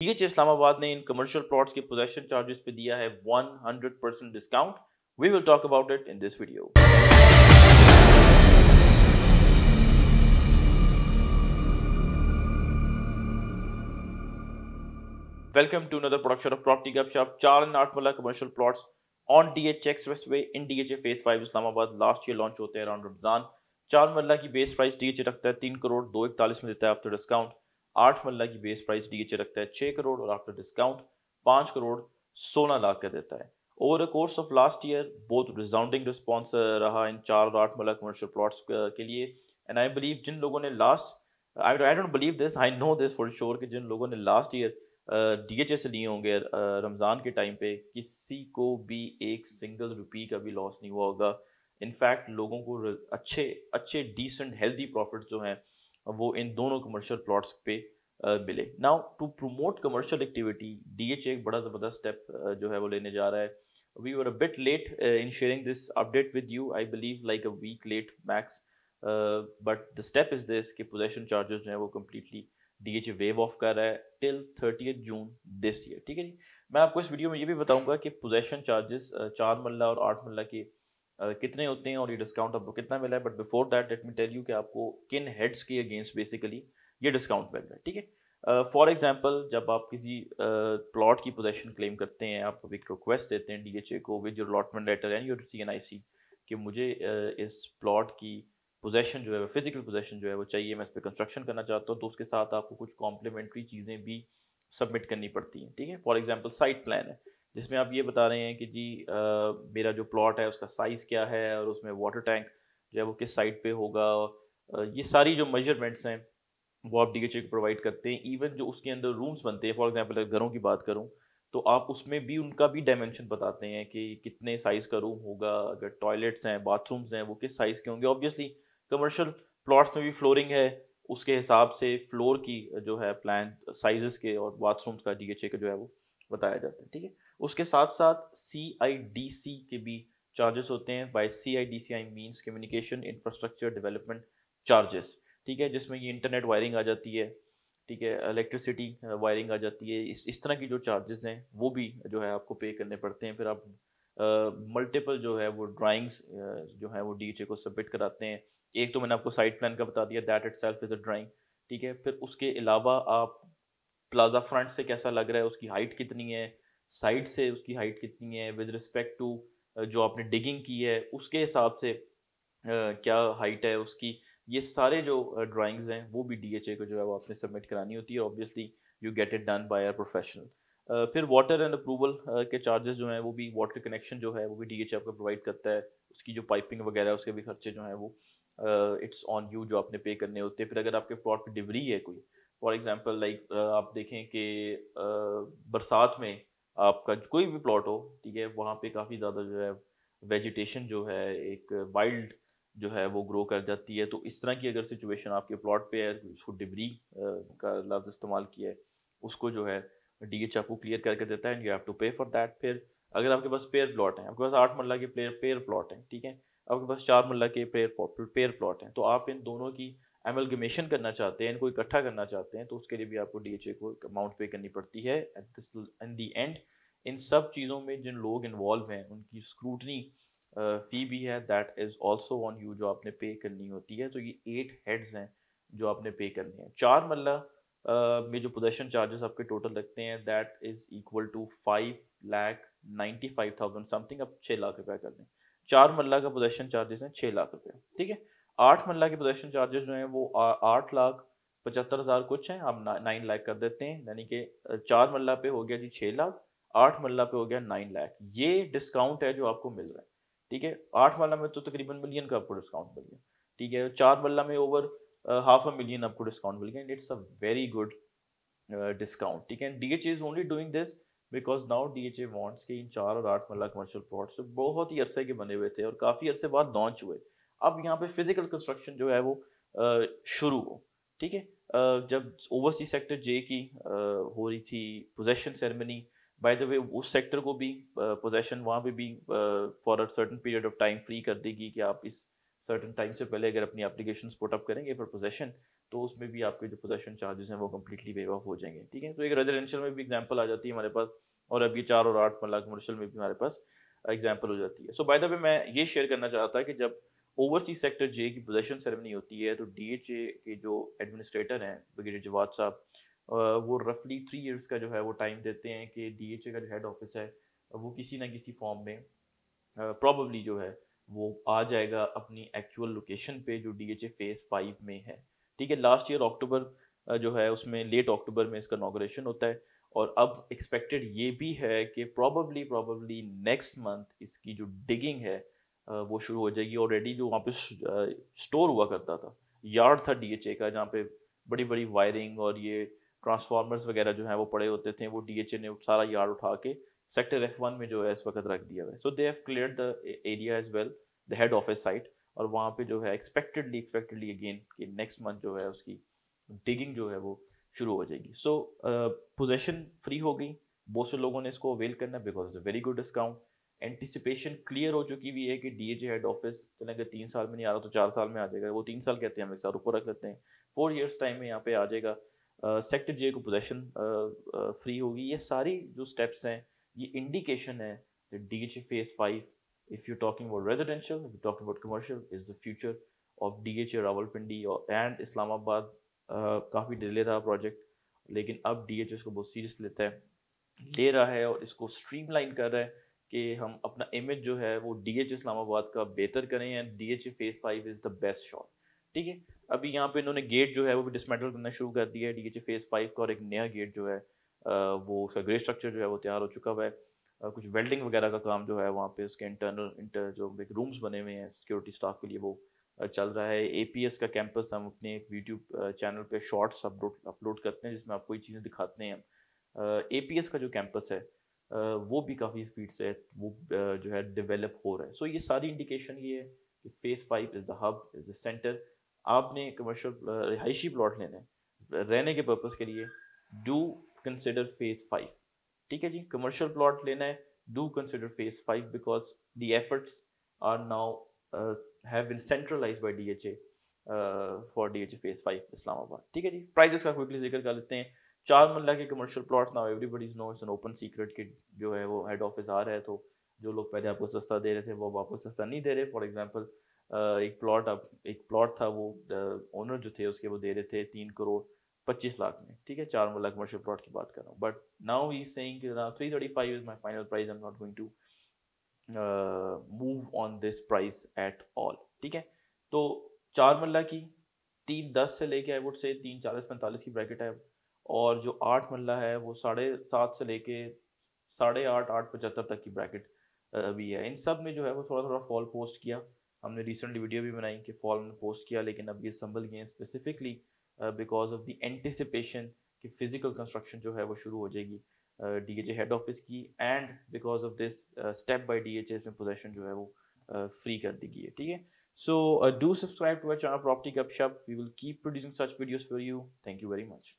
pH Islamabad ने इन commercial plots के पोजेशन चार्जेस पे दिया है 100 percent discount we will talk about it in this video welcome to another production of property Gup shop चार and आठ वाला commercial plots on D H X way in D H A phase five Islamabad last year launch होते हैं around Ramzan चार मल्ला की base price D H रखता है तीन करोड़ दो इकतालीस में देता है आफ्टर डिस्काउंट आठ मल्ला की बेस प्राइस डीएचए रखता है छः करोड़ और आफ्टर डिस्काउंट पाँच करोड़ सोलह लाख का देता है over a course of last year बहुत रिजाउंडिंग रिस्पॉन्स रहा इन चार और आठ मल्ला कमर्शियल प्लॉट uh, के लिए एंड आई बिलीव जिन लोगों ने last I I don't believe this I know this for sure कि जिन लोगों ने लास्ट ईयर डी एच से लिए होंगे uh, रमज़ान के टाइम पे किसी को भी एक सिंगल रुपी का भी लॉस नहीं हुआ होगा इनफैक्ट लोगों को अच्छे अच्छे डिसेंट हेल्दी प्रॉफिट जो हैं वो इन दोनों कमर्शियल प्लॉट्स पे मिले now to promote commercial activity DHA एक बड़ा जबरदस्त स्टेप जो है वो लेने जा रहा है we were a bit late in sharing this update with you I believe like a week late max but the step is this कि पोजेशन चार्जेस जो है वो completely D DHA waive off कर रहा है till thirty June this year ठीक है जी मैं आपको इस वीडियो में ये भी बताऊंगा कि पोजेशन चार्जेस चार मल्ला और आठ मल्ला के कितने होते हैं और ये डिस्काउंट आपको कितना मिला है but before that let me tell you कि आपको किन हेड्स के अगेंस्ट बेसिकली ये डिस्काउंट मिल रहा है ठीक है फॉर एग्जाम्पल जब आप किसी प्लॉट uh, की पोजेशन क्लेम करते हैं आप एक रिक्वेस्ट देते हैं डी को with your allotment letter and your C N I C कि मुझे uh, इस प्लॉट की पोजेशन जो है फिजिकल पोजेशन जो है वो चाहिए मैं इस पर कंस्ट्रक्शन करना चाहता हूँ तो उसके साथ आपको कुछ कॉम्प्लीमेंट्री चीज़ें भी सबमिट करनी पड़ती हैं ठीक है फॉर एग्जाम्पल साइट प्लान है जिसमें आप ये बता रहे हैं कि जी आ, मेरा जो प्लॉट है उसका साइज़ क्या है और उसमें वाटर टैंक जो है वो किस साइड पे होगा ये सारी जो मेजरमेंट्स हैं वो आप डी एच को प्रोवाइड करते हैं इवन जो उसके अंदर रूम्स बनते हैं फॉर एग्जाम्पल अगर घरों की बात करूँ तो आप उसमें भी उनका भी डायमेंशन बताते हैं कि कितने साइज़ का रूम होगा अगर टॉयलेट्स हैं बाथरूम्स हैं वो किस साइज़ के होंगे ऑब्वियसली कमर्शल प्लॉट्स में भी फ्लोरिंग है उसके हिसाब से फ्लोर की जो है प्लान साइजेस के और बाथरूम्स का डी का जो है वो बताया जाता है ठीक है उसके साथ साथ सी आई डी सी के भी चार्जेस होते हैं by C I D C I means communication infrastructure development charges ठीक है जिसमें ये इंटरनेट वायरिंग आ जाती है ठीक है इलेक्ट्रिसिटी वायरिंग uh, आ जाती है इस इस तरह की जो चार्जेस हैं वो भी जो है आपको पे करने पड़ते हैं फिर आप मल्टीपल uh, uh, जो है वो ड्राइंग्स uh, जो है वो डी को सबमिट कराते हैं एक तो मैंने आपको साइट प्लान का बता दिया that itself is a drawing ठीक है फिर उसके अलावा आप प्लाजा फ्रंट से कैसा लग रहा है उसकी हाइट कितनी है साइड से उसकी हाइट कितनी है विद रिस्पेक्ट टू जो आपने डिगिंग की है उसके हिसाब से क्या हाइट है उसकी ये सारे जो ड्राइंग्स हैं वो भी डी को जो है वो आपने सबमिट करानी होती है obviously you get it done by our professional फिर वाटर एंड अप्रूवल के चार्जेस जो हैं वो भी वाटर कनेक्शन जो है वो भी डी आपको प्रोवाइड करता है उसकी जो पाइपिंग वगैरह उसके भी खर्चे जो हैं वो इट्स ऑन यू जो आपने पे करने होते हैं फिर अगर आपके प्लॉट पर डिवरी है कोई फॉर एग्जाम्पल लाइक आप देखें कि uh, बरसात में आपका कोई भी प्लॉट हो ठीक है वहाँ पे काफ़ी ज़्यादा जो है वेजिटेशन जो है एक वाइल्ड जो है वो ग्रो कर जाती है तो इस तरह की अगर सिचुएशन आपके प्लॉट पे है उसको डिबरी का लफ्ज़ इस्तेमाल किया है उसको जो है डी एच आपको क्लियर करके देता है and you have to pay for that फिर अगर आपके पास पेयर प्लॉट हैं आपके पास आठ मरला के पेयर पेयर प्लॉट हैं ठीक है आपके पास चार मरला के पेयर पेयर प्लॉट हैं तो आप इन दोनों की एमलगमेशन करना चाहते हैं इनको इकट्ठा करना चाहते हैं तो उसके लिए भी आपको डी एच ए को अमाउंट पे करनी पड़ती है इन दी एंड इन सब चीज़ों में जिन लोग इन्वॉल्व हैं उनकी स्क्रूटनी फ़ी भी है that is also on you जो आपने पे करनी होती है तो ये एट हेड्स हैं जो आपने पे करनी है चार मल्ला में जो पोजेशन चार्जेस आपके टोटल लगते हैं that is equal to five lakh ninety five thousand something आप छः लाख रुपया कर दें चार मल्ला का पोजेशन चार्जेस हैं छः लाख रुपया ठीक है आठ मरला के प्रोडक्शन चार्जेस जो हैं वो आठ लाख पचहत्तर हज़ार कुछ हैं आप ना, नाइन लाख कर देते हैं यानी कि चार मरला पे हो गया जी छः लाख आठ मरला पे हो गया नाइन लाख ये डिस्काउंट है जो आपको मिल रहा है ठीक है आठ मरला में तो तकरीबन मिलियन का आपको डिस्काउंट मिल गया ठीक है चार मरला में ओवर हाफ अ मिलियन आपको डिस्काउंट मिल गया and it's a very good discount ठीक है D H is only doing this because now D H A wants के इन चार और आठ मरला कमर्शियल प्लॉट्स बहुत ही अरसे के बने हुए थे और काफ़ी अरसे बाद लॉन्च हुए अब यहाँ पे फिजिकल कंस्ट्रक्शन जो है वो शुरू हो ठीक है जब ओवरसी सेक्टर जे की हो रही थी possession ceremony by the way उस सेक्टर को भी पोजेशन वहाँ पे भी for a certain period of time free कर देगी कि आप इस सर्टन टाइम से पहले अगर अपनी अपलिकेशन पुटअप करेंगे फॉर पोजेशन तो उसमें भी आपके जो पोजेशन चार्जेस हैं वो कम्प्लीटली वेव ऑफ हो जाएंगे ठीक है तो एक रेजिडेंशियल में भी एग्जाम्पल आ जाती है हमारे पास और अब ये चार और आठ मल्ला कमर्शियल में भी हमारे पास एग्जाम्पल हो जाती है सो बाय द वे मैं ये शेयर करना चाहता कि जब ओवरसीज सेक्टर जे की पोजेशन सेरेमनी होती है तो डी एच ए के जो एडमिनिस्ट्रेटर हैं ब्रिगेडियर जवाद साहब वो रफली थ्री ईयर्स का जो है वो टाइम देते हैं कि डी एच ए का जो हेड ऑफिस है वो किसी ना किसी फॉर्म में प्रॉबली जो है वो आ जाएगा अपनी एक्चुअल लोकेशन पे जो D H A phase five में है ठीक है लास्ट ईयर अक्टूबर जो है उसमें लेट अक्टूबर में इसका इनाग्रेशन होता है और अब एक्सपेक्टेड ये भी है कि प्रॉबली प्रॉबली नेक्स्ट मंथ इसकी जो डिगिंग है वो शुरू हो जाएगी ऑलरेडी जो वहाँ पे स्टोर हुआ करता था यार्ड था डीएचए का जहाँ पे बड़ी बड़ी वायरिंग और ये ट्रांसफार्मर्स वगैरह जो हैं वो पड़े होते थे वो डीएचए ने सारा यार्ड उठा के सेक्टर एफ वन में जो है इस वक्त रख दिया हुआ है so they have clear the area as well the head office site और वहाँ पे जो है एक्सपेक्टेडली एक्सपेक्टेडली अगेन कि नेक्स्ट मंथ जो है उसकी डिगिंग जो है वो शुरू हो जाएगी सो पोजेशन फ्री हो गई बहुत से लोगों ने इसको अवेल करना because it's a very good discount anticipation clear हो चुकी हुई है कि एच हेड ऑफिस चले अगर तीन साल में नहीं आ रहा तो चार साल में आ जाएगा वो तीन साल कहते हैं हम एक साथ ऊपर रख लेते हैं फोर ईयर्स टाइम में यहाँ पे आ जाएगा सेक्टर जे को पोजेशन फ्री होगी ये सारी जो स्टेप्स हैं ये इंडिकेशन है D H A phase five if you talking about residential if talking about commercial is the future of D H A Rawalpindi और एंड इस्लामाबाद काफ़ी डिले रहा प्रोजेक्ट लेकिन अब डी एच ए इसको बहुत सीरियस लेता है ले रहा है और इसको स्ट्रीम लाइन कर रहा है कि हम अपना इमेज जो है वो डी एच इस्लामाबाद का बेहतर करें या D H phase five is the best shot ठीक है अभी यहाँ पे इन्होंने गेट जो है वो भी डिसमेंटल करना शुरू कर दिया है डी एच फेज फाइव का और एक नया गेट जो है वो उसका ग्रे स्ट्रक्चर जो है वो तैयार हो चुका हुआ है कुछ वेल्डिंग वगैरह का काम जो है वहाँ पे उसके इंटरनल इंटर जो रूम्स बने हुए हैं सिक्योरिटी स्टाफ के लिए वो चल रहा है ए का कैंपस हम अपने एक यूट्यूब चैनल पे शॉर्ट्स अपलोड अपलोड करते हैं जिसमें आपको ये चीज़ें दिखाते हैं ए का जो कैंपस है वो भी काफ़ी स्पीड से वो जो है डेवलप हो रहा है सो so, ये सारी इंडिकेशन ये है कि phase five is the hub is the centre आपने कमर्शियल रिहायशी प्लॉट लेना है रहने के पर्पज़ के लिए डू कंसिडर फेज़ फाइव ठीक है जी कमर्शियल प्लॉट लेना है do consider phase five because the efforts are now have been centralize by D H A for D H A phase five Islamabad ठीक है जी प्राइजेस का क्विकली जिक्र कर लेते हैं चार मरला के commercial plots now everybody's know it's an open secret कि जो है वो हेड ऑफिस आ रहा है तो जो लोग पहले आपको सस्ता दे रहे थे वो आपको सस्ता नहीं दे रहे फॉर एग्जाम्पल एक प्लॉट आप एक प्लॉट था वो ओनर जो थे उसके वो दे रहे थे तीन करोड़ पच्चीस लाख में ठीक है चार मल्ला कमर्शियल प्लॉट की बात कर रहा हूँ but now he saying three thirty five is my final price I am not going to move on this price at all ठीक है तो चार मल्ला की तीन दस से लेके आई वुड से तीन चालीस पैंतालीस की ब्रैकेट है और जो आठ मल्ला है वो साढ़े सात से लेके साढ़े आठ आठ पचहत्तर तक की ब्रैकेट भी है इन सब में जो है वो थोड़ा थोड़ा फॉल पोस्ट किया हमने रिसेंटली वीडियो भी बनाई कि फॉल में पोस्ट किया लेकिन अब ये संभल गए हैं specifically because of the anticipation कि फिजिकल कंस्ट्रक्शन जो है वो शुरू हो जाएगी डी एच हेड ऑफिस की and because of this step by D H में पोजेशन जो है वो फ्री uh, कर दी गई है ठीक है so do subscribe to our channel Property Shop we will keep producing such videos for you thank you very much